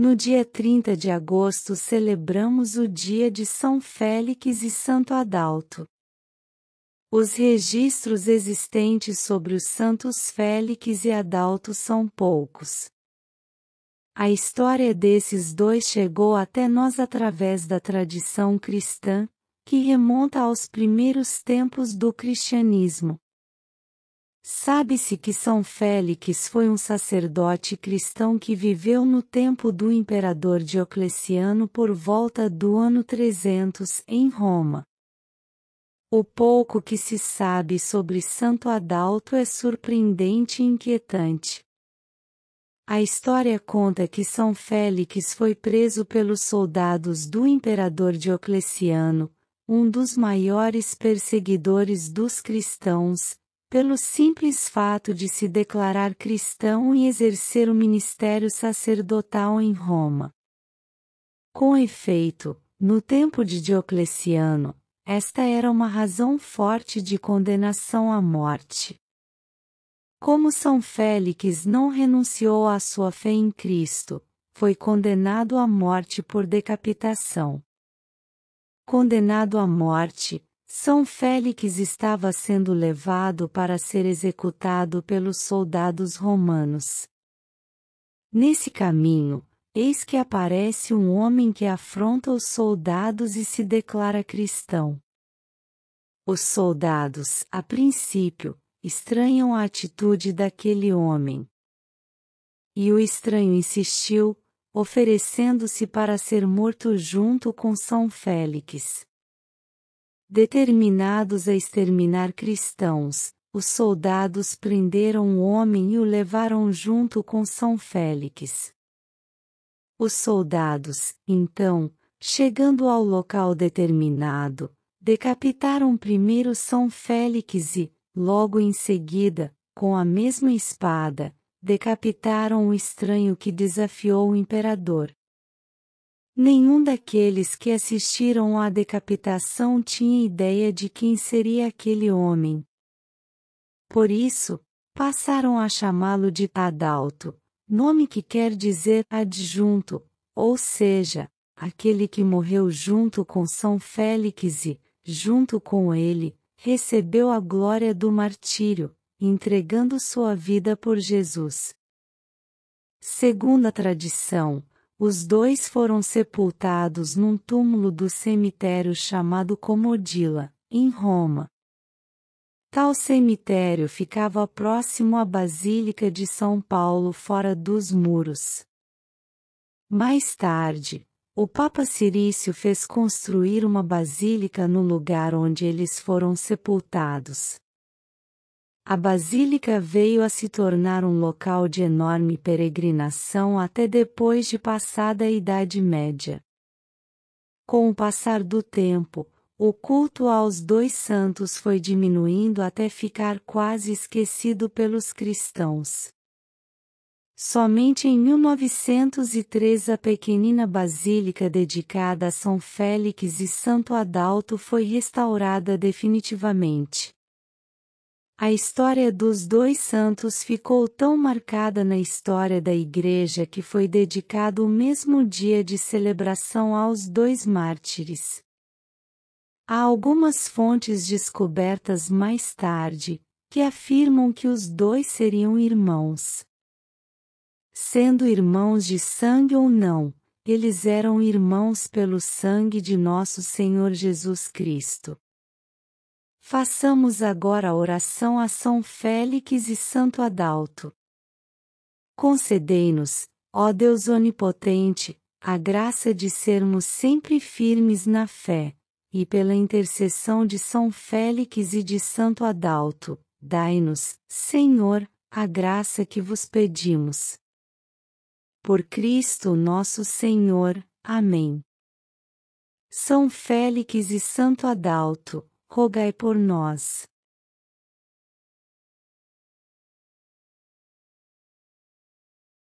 No dia 30 de agosto celebramos o dia de São Félix e Santo Adalto. Os registros existentes sobre os santos Félix e Adalto são poucos. A história desses dois chegou até nós através da tradição cristã, que remonta aos primeiros tempos do cristianismo. Sabe-se que São Félix foi um sacerdote cristão que viveu no tempo do imperador Diocleciano por volta do ano 300 em Roma. O pouco que se sabe sobre Santo Adalto é surpreendente e inquietante. A história conta que São Félix foi preso pelos soldados do imperador Diocleciano, um dos maiores perseguidores dos cristãos, pelo simples fato de se declarar cristão e exercer o ministério sacerdotal em Roma. Com efeito, no tempo de Diocleciano, esta era uma razão forte de condenação à morte. Como São Félix não renunciou à sua fé em Cristo, foi condenado à morte por decapitação. Condenado à morte, são Félix estava sendo levado para ser executado pelos soldados romanos. Nesse caminho, eis que aparece um homem que afronta os soldados e se declara cristão. Os soldados, a princípio, estranham a atitude daquele homem. E o estranho insistiu, oferecendo-se para ser morto junto com São Félix. Determinados a exterminar cristãos, os soldados prenderam o um homem e o levaram junto com São Félix. Os soldados, então, chegando ao local determinado, decapitaram primeiro São Félix e, logo em seguida, com a mesma espada, decapitaram o estranho que desafiou o imperador. Nenhum daqueles que assistiram à decapitação tinha ideia de quem seria aquele homem. Por isso, passaram a chamá-lo de Adalto, nome que quer dizer adjunto, ou seja, aquele que morreu junto com São Félix e, junto com ele, recebeu a glória do martírio, entregando sua vida por Jesus. Segundo a tradição, os dois foram sepultados num túmulo do cemitério chamado Comodila, em Roma. Tal cemitério ficava próximo à Basílica de São Paulo fora dos muros. Mais tarde, o Papa Cirício fez construir uma basílica no lugar onde eles foram sepultados. A Basílica veio a se tornar um local de enorme peregrinação até depois de passada a Idade Média. Com o passar do tempo, o culto aos dois santos foi diminuindo até ficar quase esquecido pelos cristãos. Somente em 1903 a pequenina basílica dedicada a São Félix e Santo Adalto foi restaurada definitivamente. A história dos dois santos ficou tão marcada na história da Igreja que foi dedicado o mesmo dia de celebração aos dois mártires. Há algumas fontes descobertas mais tarde, que afirmam que os dois seriam irmãos. Sendo irmãos de sangue ou não, eles eram irmãos pelo sangue de nosso Senhor Jesus Cristo. Façamos agora a oração a São Félix e Santo Adalto. Concedei-nos, ó Deus Onipotente, a graça de sermos sempre firmes na fé, e pela intercessão de São Félix e de Santo Adalto, dai-nos, Senhor, a graça que vos pedimos. Por Cristo nosso Senhor. Amém. São Félix e Santo Adalto, rogai por nós.